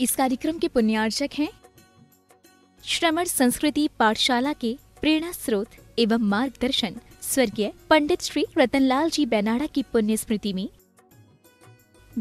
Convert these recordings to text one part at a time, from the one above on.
इस कार्यक्रम के पुण्यार्चक हैं श्रमण संस्कृति पाठशाला के प्रेरणा स्रोत एवं मार्गदर्शन स्वर्गीय पंडित श्री रतनलाल जी बैनाडा की पुण्य स्मृति में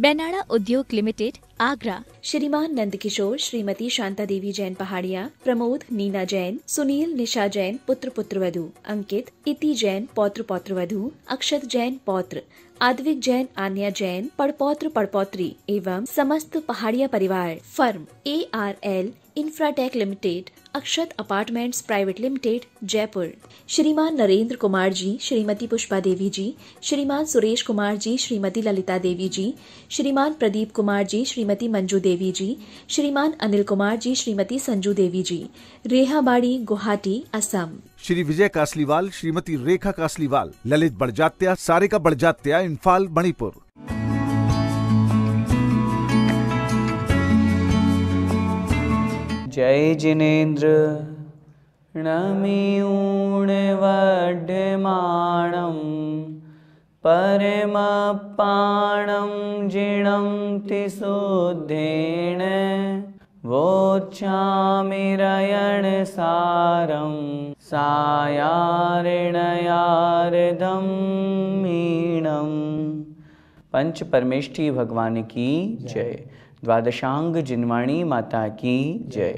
बेनाड़ा उद्योग लिमिटेड आगरा श्रीमान नंदकिशोर श्रीमती शांता देवी जैन पहाड़िया प्रमोद नीना जैन सुनील निशा जैन पुत्र पुत्र वधु अंकित इति जैन पौत्र पौत्रवधु अक्षत जैन पौत्र आदविक जैन आन्या जैन पड़पौत्र पड़पौत्री एवं समस्त पहाड़िया परिवार firm A R L Infratech Limited Akshat Apartments Private Limited Jaipur श्रीमान नरेंद्र कुमार जी श्रीमती पुष्पा देवी जी श्रीमान सुरेश कुमार जी श्रीमती ललिता देवी जी श्रीमान प्रदीप कुमार जी श्रीमती मंजू देवी जी श्रीमान अनिल कुमार जी श्रीमती संजू देवी जी रेहाबाड़ी गुवाहाटी असम श्री विजय कासलीवाल श्रीमती रेखा कासलीवाल ललित बड़जात्या सारिका बड़जात्या इम्फाल मणिपुर जय जिनेन्द्र णमीणवाढ्यमाणं परमपाणं जिणं तिशुद्धेन वोच्छामिरयणसारं सायारिणयार्धं मीणं पंच परमेष्ठी भगवान की जय द्वादशांग जिनवाणी माता की जय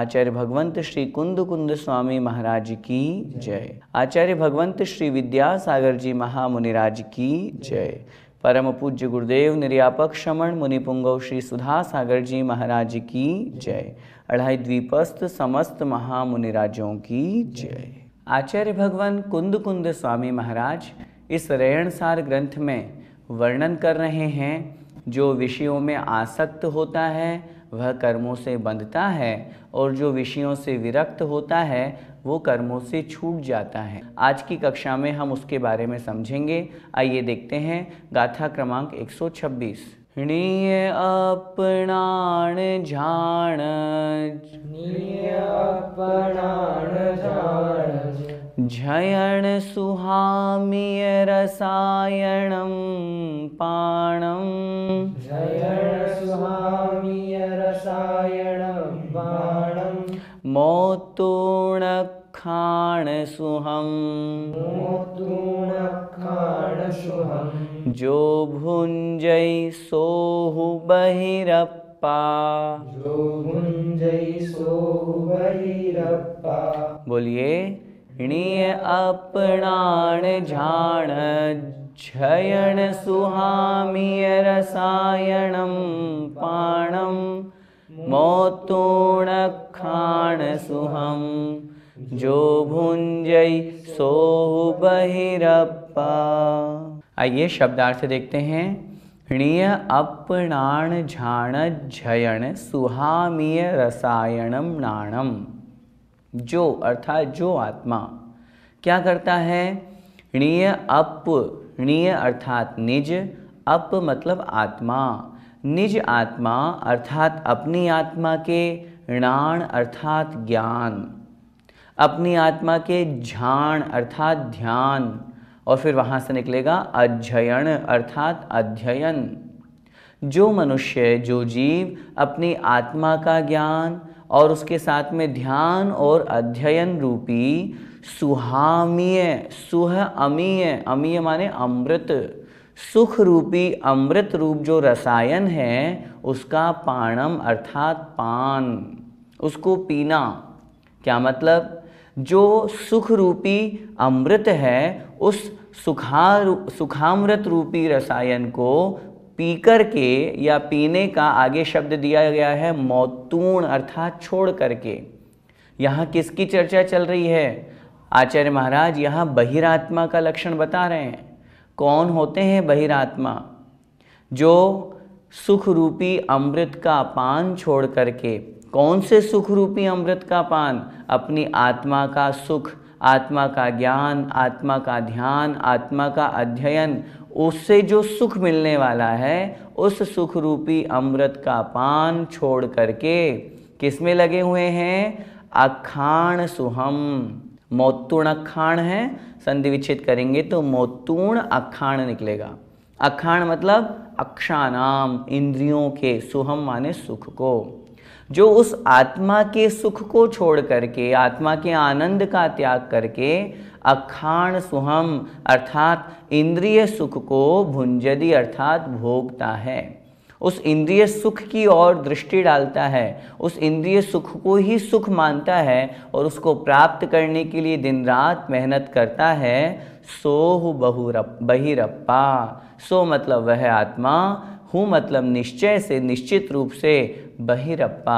आचार्य भगवंत श्री कुंद कुंद स्वामी महाराज की जय आचार्य भगवंत श्री विद्यासागर जी महामुनिराज की जय परम पूज्य गुरुदेव निर्यापक श्रमण मुनिपुंगव श्री सुधा सागर जी महाराज की जय अढ़ाई द्वीपस्थ समस्त महामुनिराजों की जय आचार्य भगवान कुंद कुंद स्वामी महाराज इस रेणसार ग्रंथ में वर्णन कर रहे हैं जो विषयों में आसक्त होता है वह कर्मों से बंधता है और जो विषयों से विरक्त होता है वो कर्मों से छूट जाता है आज की कक्षा में हम उसके बारे में समझेंगे आइए देखते हैं गाथा क्रमांक 126 णीय अपणाण झाण अपना झयण सुहामीय रसायण पाणं झयण सुहामीय मोतूण खाण सुहम मोतूण खाण सुहम जो भुंजय सोहु बहिरप् बहिरप्पा जो सो बोलिए णीय अपणाण झाण झयण सुहामीय रसायणं पाणं मोतोणखाणसुहं जो भुञ्जै सोहु बहिरप्पा आइए शब्दार्थ देखते हैं णीय अपणाण झाण झयन सुहामीय रसायणम नाणम जो अर्थात जो आत्मा क्या करता है णीय अप णीय अर्थात निज अप मतलब आत्मा निज आत्मा अर्थात अपनी आत्मा के णाण अर्थात ज्ञान अपनी आत्मा के झाण अर्थात ध्यान और फिर वहाँ से निकलेगा अध्ययन अर्थात अध्ययन जो मनुष्य जो जीव अपनी आत्मा का ज्ञान और उसके साथ में ध्यान और अध्ययन रूपी सुहामीय सुह अमीय अमीय माने अमृत सुख रूपी अमृत रूप जो रसायन है उसका पाणम अर्थात पान उसको पीना क्या मतलब जो सुख रूपी अमृत है उस सुखा सुखामृत रूपी रसायन को पीकर के या पीने का आगे शब्द दिया गया है मौतूण अर्थात छोड़ करके यहाँ किसकी चर्चा चल रही है आचार्य महाराज यहाँ बहिरात्मा का लक्षण बता रहे हैं कौन होते हैं बहिरात्मा जो सुख रूपी अमृत का पान छोड़ करके कौन से सुख रूपी अमृत का पान अपनी आत्मा का सुख आत्मा का ज्ञान आत्मा का ध्यान आत्मा का अध्ययन उससे जो सुख मिलने वाला है उस सुख रूपी अमृत का पान छोड़ करके किस में लगे हुए हैं अखाण सुहम मौतूर्ण अखाण है संधि विच्छेद करेंगे तो मौतूर्ण अखाण निकलेगा अखाण मतलब अक्षानाम इंद्रियों के सुहम माने सुख को जो उस आत्मा के सुख को छोड़ करके आत्मा के आनंद का त्याग करके अखाण सुहम अर्थात इंद्रिय सुख को भुंजदी अर्थात भोगता है उस इंद्रिय सुख की ओर दृष्टि डालता है उस इंद्रिय सुख को ही सुख मानता है और उसको प्राप्त करने के लिए दिन रात मेहनत करता है सोह बहुरप बहिरप्पा सो मतलब वह आत्मा हूँ मतलब निश्चय से निश्चित रूप से बहिरप्पा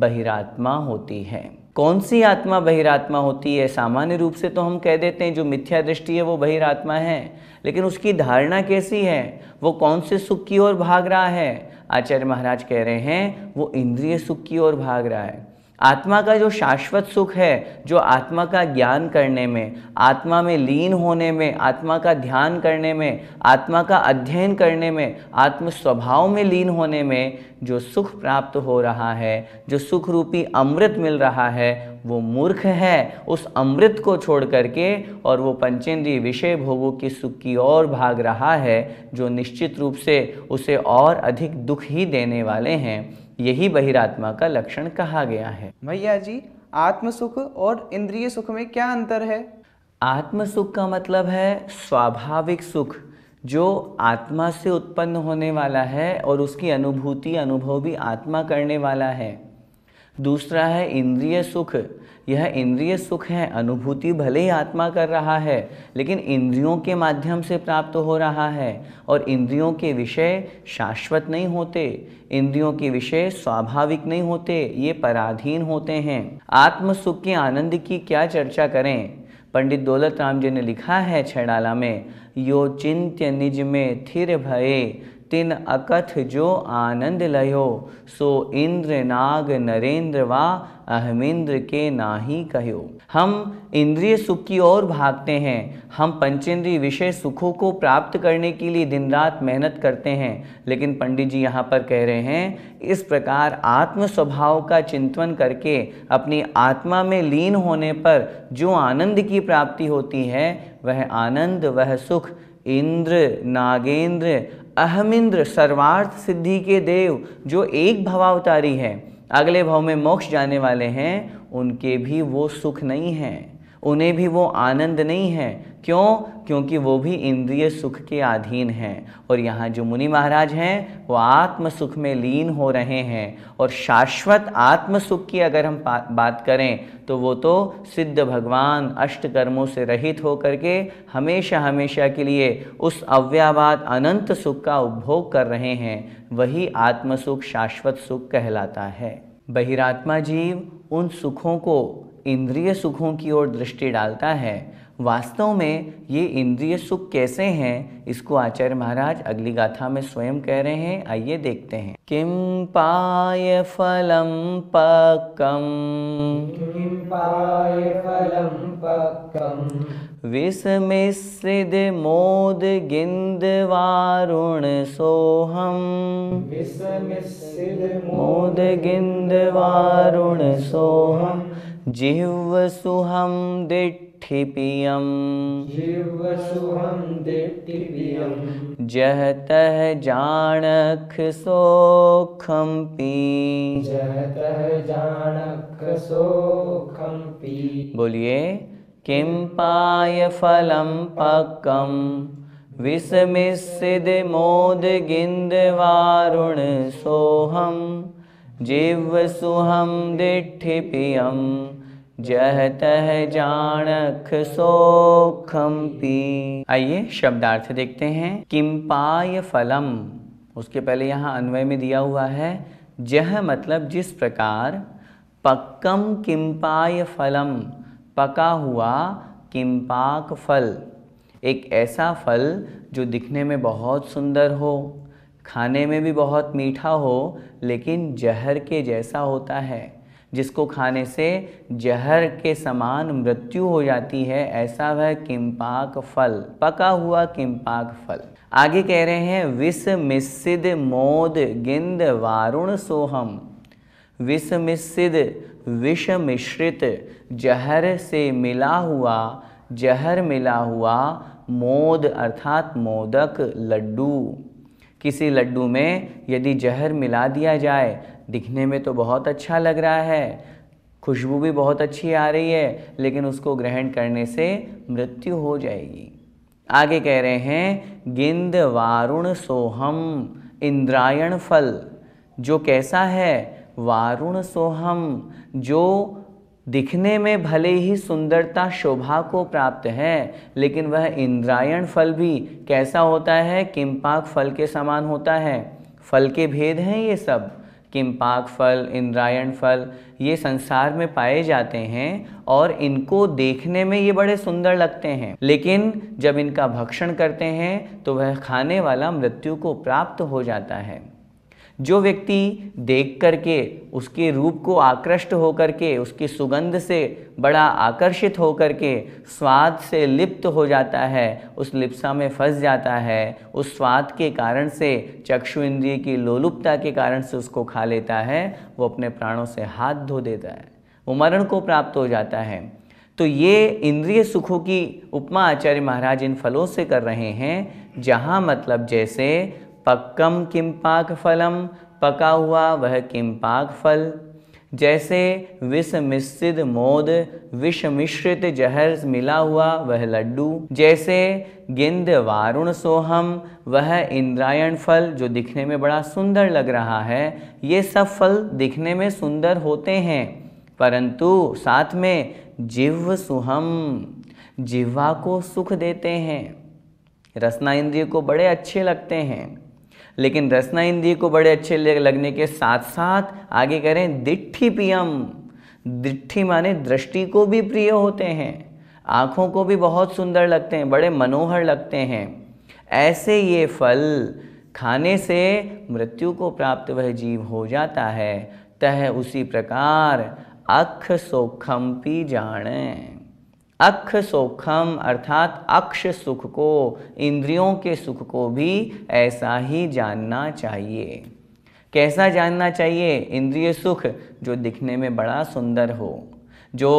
बहिरात्मा होती है कौन सी आत्मा बहिरात्मा होती है सामान्य रूप से तो हम कह देते हैं जो मिथ्या दृष्टि है वो बहिरात्मा है लेकिन उसकी धारणा कैसी है वो कौन से सुख की ओर भाग रहा है आचार्य महाराज कह रहे हैं वो इंद्रिय सुख की ओर भाग रहा है आत्मा का जो शाश्वत सुख है जो आत्मा का ज्ञान करने में आत्मा में लीन होने में आत्मा का ध्यान करने में आत्मा का अध्ययन करने में आत्म स्वभाव में लीन होने में जो सुख प्राप्त हो रहा है जो सुख रूपी अमृत मिल रहा है वो मूर्ख है उस अमृत को छोड़ करके और वो पंचेंद्रीय विषय भोगों की सुख की ओर भाग रहा है जो निश्चित रूप से उसे और अधिक दुख ही देने वाले हैं यही बहिरात्मा का लक्षण कहा गया है भैया जी आत्म सुख और इंद्रिय सुख में क्या अंतर है आत्म सुख का मतलब है स्वाभाविक सुख जो आत्मा से उत्पन्न होने वाला है और उसकी अनुभूति अनुभव भी आत्मा करने वाला है दूसरा है इंद्रिय सुख यह इंद्रिय सुख है अनुभूति भले ही आत्मा कर रहा है लेकिन इंद्रियों के माध्यम से प्राप्त हो रहा है और इंद्रियों के विषय शाश्वत नहीं होते इंद्रियों के विषय स्वाभाविक नहीं होते ये पराधीन होते हैं आत्म सुख के आनंद की क्या चर्चा करें पंडित दौलत राम जी ने लिखा है छड़ाला में यो चिंत्य निज में थिर भये तिन अकथ जो आनंद लयो सो इंद्र नाग नरेंद्र वा अहमेंद्र के नाही कहो हम इंद्रिय सुख की ओर भागते हैं हम पंचेंद्रिय विषय सुखों को प्राप्त करने के लिए दिन रात मेहनत करते हैं लेकिन पंडित जी यहाँ पर कह रहे हैं इस प्रकार आत्म स्वभाव का चिंतन करके अपनी आत्मा में लीन होने पर जो आनंद की प्राप्ति होती है वह आनंद वह सुख इंद्र नागेंद्र अहमिंद्र सर्वार्थ सिद्धि के देव जो एक भवावतारी है अगले भाव में मोक्ष जाने वाले हैं उनके भी वो सुख नहीं हैं उन्हें भी वो आनंद नहीं है क्यों क्योंकि वो भी इंद्रिय सुख के अधीन हैं और यहाँ जो मुनि महाराज हैं वो आत्म सुख में लीन हो रहे हैं और शाश्वत आत्म सुख की अगर हम बात करें तो वो तो सिद्ध भगवान अष्ट कर्मों से रहित होकर के हमेशा हमेशा के लिए उस अव्यावाद अनंत सुख का उपभोग कर रहे हैं वही आत्म सुख शाश्वत सुख कहलाता है बहिरात्मा जीव उन सुखों को इंद्रिय सुखों की ओर दृष्टि डालता है वास्तव में ये इंद्रिय सुख कैसे हैं इसको आचार्य महाराज अगली गाथा में स्वयं कह रहे हैं आइए देखते हैं किम पाय फलम पकम किम पाय फलम पक्कम विस्मिश्रिद मोद गिंद वारुण सोहम विस्मिश्रिद मोद गिंद वारुण सोहम जिह्वसुहं दिट्ठिपियं जिह्वसुहं दिट्ठिपियं जहतः जानख सोखं पी जहतः जानख सोखं पी बोलिए किं पाय फलं पक्कं विस्मिस्सिद मोद गिंद वारुण सोहं जिह्वसुहं दिट्ठिपियम् जह तह जानख खम पी आइए शब्दार्थ देखते हैं किम्पाय फलम उसके पहले यहाँ अन्वय में दिया हुआ है जह मतलब जिस प्रकार पक्कम किम्पाय फलम पका हुआ किम्पाक फल एक ऐसा फल जो दिखने में बहुत सुंदर हो खाने में भी बहुत मीठा हो लेकिन जहर के जैसा होता है जिसको खाने से जहर के समान मृत्यु हो जाती है ऐसा वह किम्पाक फल पका हुआ किम्पाक फल आगे कह रहे हैं विष मिश्रिद मोद गिंद वारुण सोहम विष मिश्रिद विष मिश्रित जहर से मिला हुआ जहर मिला हुआ मोद अर्थात मोदक लड्डू किसी लड्डू में यदि जहर मिला दिया जाए दिखने में तो बहुत अच्छा लग रहा है खुशबू भी बहुत अच्छी आ रही है लेकिन उसको ग्रहण करने से मृत्यु हो जाएगी आगे कह रहे हैं गिंद वारुण सोहम इंद्रायण फल जो कैसा है वारुण सोहम जो दिखने में भले ही सुंदरता शोभा को प्राप्त है लेकिन वह इंद्रायण फल भी कैसा होता है किम्पाक फल के समान होता है फल के भेद हैं ये सब किम्पाक फल इंद्रायण फल ये संसार में पाए जाते हैं और इनको देखने में ये बड़े सुंदर लगते हैं लेकिन जब इनका भक्षण करते हैं तो वह खाने वाला मृत्यु को प्राप्त हो जाता है जो व्यक्ति देख करके उसके रूप को आकृष्ट होकर के उसकी सुगंध से बड़ा आकर्षित होकर के स्वाद से लिप्त हो जाता है उस लिप्सा में फंस जाता है उस स्वाद के कारण से चक्षु इंद्रिय की लोलुपता के कारण से उसको खा लेता है वो अपने प्राणों से हाथ धो देता है वो मरण को प्राप्त हो जाता है तो ये इंद्रिय सुखों की उपमा आचार्य महाराज इन फलों से कर रहे हैं जहाँ मतलब जैसे पक्कम किम पाक फलम पका हुआ वह किम पाक फल जैसे विष मिश्रित मोद विष मिश्रित जहर मिला हुआ वह लड्डू जैसे गिंद वारुण सोहम वह इंद्रायण फल जो दिखने में बड़ा सुंदर लग रहा है ये सब फल दिखने में सुंदर होते हैं परंतु साथ में जिव सुहम जिह्वा को सुख देते हैं रसना इंद्रिय को बड़े अच्छे लगते हैं लेकिन रसना इंद्री को बड़े अच्छे लगने के साथ साथ आगे करें दिट्ठी पियम दिट्ठी माने दृष्टि को भी प्रिय होते हैं आँखों को भी बहुत सुंदर लगते हैं बड़े मनोहर लगते हैं ऐसे ये फल खाने से मृत्यु को प्राप्त वह जीव हो जाता है तह उसी प्रकार अख सोखम पी जाने अक्ष सोखम अर्थात अक्ष सुख को इंद्रियों के सुख को भी ऐसा ही जानना चाहिए कैसा जानना चाहिए इंद्रिय सुख जो दिखने में बड़ा सुंदर हो जो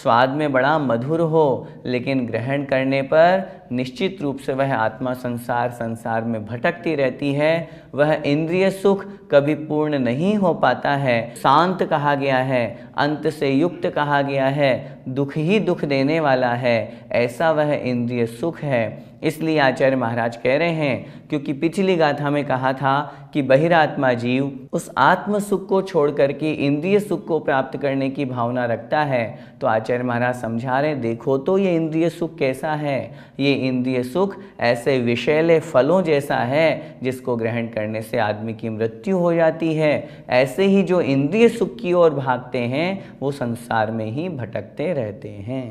स्वाद में बड़ा मधुर हो लेकिन ग्रहण करने पर निश्चित रूप से वह आत्मा संसार संसार में भटकती रहती है वह इंद्रिय सुख कभी पूर्ण नहीं हो पाता है शांत कहा गया है अंत से युक्त कहा गया है दुख ही दुख देने वाला है ऐसा वह इंद्रिय सुख है इसलिए आचार्य महाराज कह रहे हैं क्योंकि पिछली गाथा में कहा था कि बहिरात्मा जीव उस आत्म सुख को छोड़ करके इंद्रिय सुख को प्राप्त करने की भावना रखता है तो आचार्य महाराज समझा रहे देखो तो ये इंद्रिय सुख कैसा है ये इंद्रिय सुख ऐसे विषैले फलों जैसा है जिसको ग्रहण करने से आदमी की मृत्यु हो जाती है ऐसे ही जो इंद्रिय सुख की ओर भागते हैं वो संसार में ही भटकते रहते हैं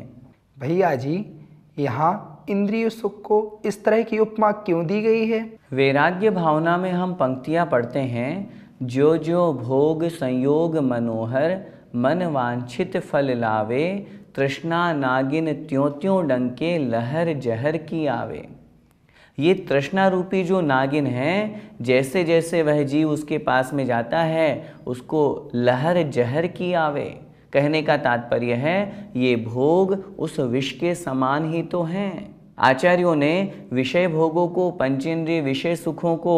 भैया जी यहाँ इंद्रिय सुख को इस तरह की उपमा क्यों दी गई है वैराग्य भावना में हम पंक्तियाँ पढ़ते हैं जो जो भोग संयोग मनोहर मन वांछित फल लावे तृष्णा नागिन त्यों त्यों डंके लहर जहर की आवे ये तृष्णा रूपी जो नागिन है जैसे जैसे वह जीव उसके पास में जाता है उसको लहर जहर की आवे कहने का तात्पर्य है ये भोग उस विष के समान ही तो हैं आचार्यों ने विषय भोगों को पंचेंद्रिय विषय सुखों को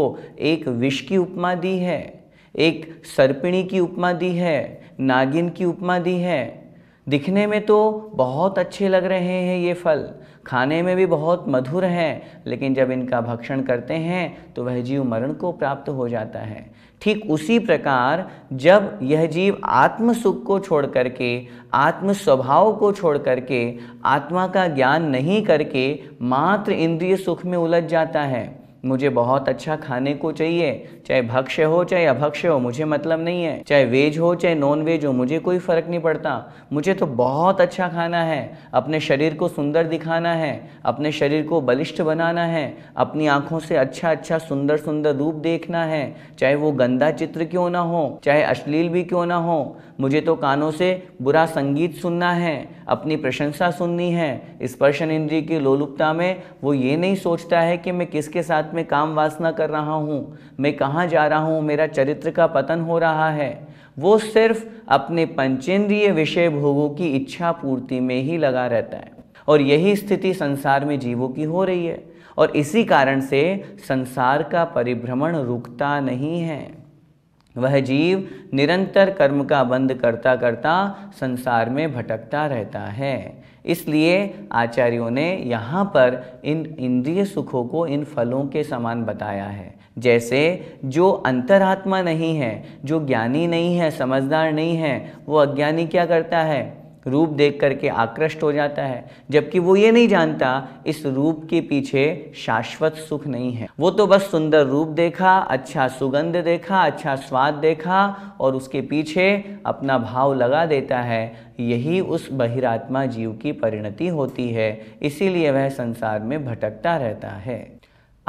एक विष की उपमा दी है एक सर्पिणी की उपमा दी है नागिन की उपमा दी है दिखने में तो बहुत अच्छे लग रहे हैं ये फल खाने में भी बहुत मधुर हैं लेकिन जब इनका भक्षण करते हैं तो वह जीव मरण को प्राप्त हो जाता है ठीक उसी प्रकार जब यह जीव आत्म सुख को छोड़ करके आत्म स्वभाव को छोड़ करके आत्मा का ज्ञान नहीं करके मात्र इंद्रिय सुख में उलझ जाता है मुझे बहुत अच्छा खाने को चाहिए चाहे भक्ष्य हो चाहे अभक्ष्य हो मुझे मतलब नहीं है चाहे वेज हो चाहे नॉन वेज हो मुझे कोई फ़र्क नहीं पड़ता मुझे तो बहुत अच्छा खाना है अपने शरीर को सुंदर दिखाना है अपने शरीर को बलिष्ठ बनाना है अपनी आँखों से अच्छा अच्छा सुंदर सुंदर रूप देखना है चाहे वो गंदा चित्र क्यों ना हो चाहे अश्लील भी क्यों ना हो मुझे तो कानों से बुरा संगीत सुनना है अपनी प्रशंसा सुननी है स्पर्शन इंद्रिय की लोलुपता में वो ये नहीं सोचता है कि मैं किसके साथ में काम वासना कर रहा हूँ मैं कहाँ कहाँ जा रहा हूँ मेरा चरित्र का पतन हो रहा है वो सिर्फ अपने पंचेंद्रिय विषय भोगों की इच्छा पूर्ति में ही लगा रहता है और यही स्थिति संसार में जीवों की हो रही है और इसी कारण से संसार का परिभ्रमण रुकता नहीं है वह जीव निरंतर कर्म का बंद करता करता संसार में भटकता रहता है इसलिए आचार्यों ने यहाँ पर इन इंद्रिय सुखों को इन फलों के समान बताया है जैसे जो अंतरात्मा नहीं है जो ज्ञानी नहीं है समझदार नहीं है वो अज्ञानी क्या करता है रूप देख करके आकृष्ट हो जाता है जबकि वो ये नहीं जानता इस रूप के पीछे शाश्वत सुख नहीं है वो तो बस सुंदर रूप देखा अच्छा सुगंध देखा अच्छा स्वाद देखा और उसके पीछे अपना भाव लगा देता है यही उस बहिरात्मा जीव की परिणति होती है इसीलिए वह संसार में भटकता रहता है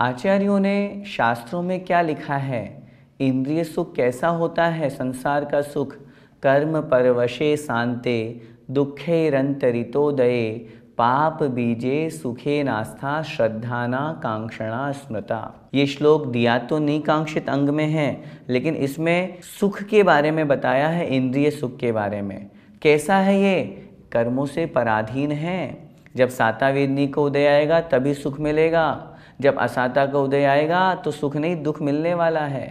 आचार्यों ने शास्त्रों में क्या लिखा है इंद्रिय सुख कैसा होता है संसार का सुख कर्म परवशे शांते दुखे दये पाप बीजे सुखे नास्था श्रद्धाना कांक्षणा स्मृता ये श्लोक दिया तो नहीं कांक्षित अंग में है लेकिन इसमें सुख के बारे में बताया है इंद्रिय सुख के बारे में कैसा है ये कर्मों से पराधीन है जब सातावेदनी को उदय आएगा तभी सुख मिलेगा जब असाता का उदय आएगा तो सुख नहीं दुख मिलने वाला है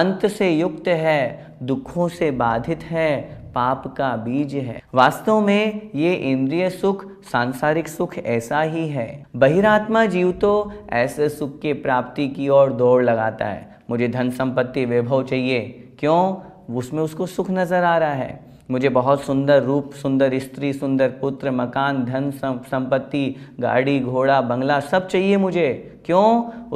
अंत से युक्त है दुखों से बाधित है पाप का बीज है वास्तव में ये इंद्रिय सुख सांसारिक सुख ऐसा ही है बहिरात्मा जीव तो ऐसे सुख की प्राप्ति की ओर दौड़ लगाता है मुझे धन संपत्ति वैभव चाहिए क्यों उसमें उसको सुख नजर आ रहा है मुझे बहुत सुंदर रूप सुंदर स्त्री सुंदर पुत्र मकान धन संपत्ति गाड़ी घोड़ा बंगला सब चाहिए मुझे क्यों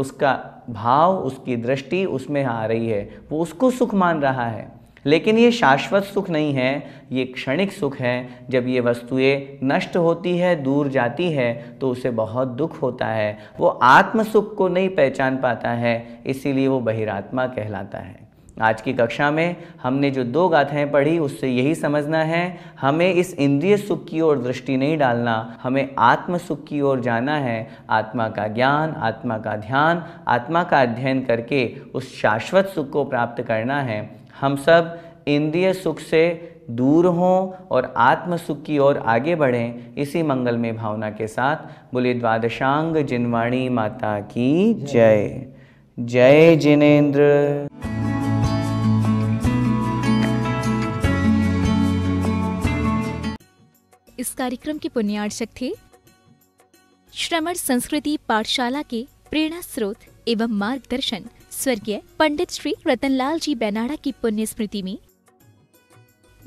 उसका भाव उसकी दृष्टि उसमें आ रही है वो उसको सुख मान रहा है लेकिन ये शाश्वत सुख नहीं है ये क्षणिक सुख है जब ये वस्तुएं नष्ट होती है दूर जाती है तो उसे बहुत दुख होता है वो आत्म सुख को नहीं पहचान पाता है इसीलिए वो बहिरात्मा कहलाता है आज की कक्षा में हमने जो दो गाथाएं पढ़ी उससे यही समझना है हमें इस इंद्रिय सुख की ओर दृष्टि नहीं डालना हमें आत्म सुख की ओर जाना है आत्मा का ज्ञान आत्मा का ध्यान आत्मा का अध्ययन करके उस शाश्वत सुख को प्राप्त करना है हम सब इंद्रिय सुख से दूर हों और आत्म सुख की ओर आगे बढ़ें इसी मंगल में भावना के साथ बोले द्वादशांग जिनवाणी माता की जय जय जिनेन्द्र इस कार्यक्रम के पुण्यार्चक थे श्रमण संस्कृति पाठशाला के प्रेरणा स्रोत एवं मार्गदर्शन स्वर्गीय पंडित श्री रतनलाल जी बैनाडा की पुण्य स्मृति में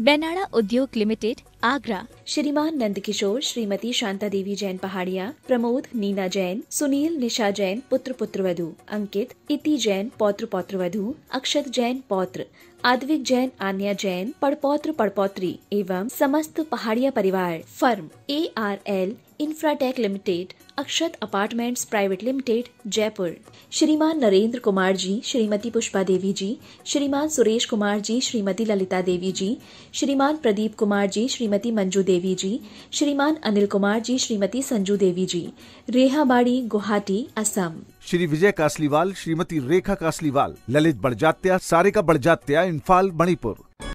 बेनाड़ा उद्योग लिमिटेड आगरा श्रीमान नंद किशोर श्रीमती शांता देवी जैन पहाड़िया प्रमोद नीना जैन सुनील निशा जैन पुत्र पुत्र वधु अंकित इति जैन पौत्र पौत्रवधु अक्षत जैन पौत्र आद्विक जैन आन्या जैन पड़पौत्र पड़पौत्री एवं समस्त पहाड़िया परिवार firm A R L Infratech Limited Akshat Apartments Private Limited Jaipur श्रीमान नरेंद्र कुमार जी श्रीमती पुष्पा देवी जी श्रीमान सुरेश कुमार जी श्रीमती ललिता देवी जी श्रीमान प्रदीप कुमार जी श्रीमती मंजू देवी जी श्रीमान अनिल कुमार जी श्रीमती संजू देवी जी रेहाबाड़ी गुवाहाटी असम श्री विजय कासलीवाल श्रीमती रेखा कासलीवाल ललित बड़जात्या सारिका बड़जात्या इम्फाल मणिपुर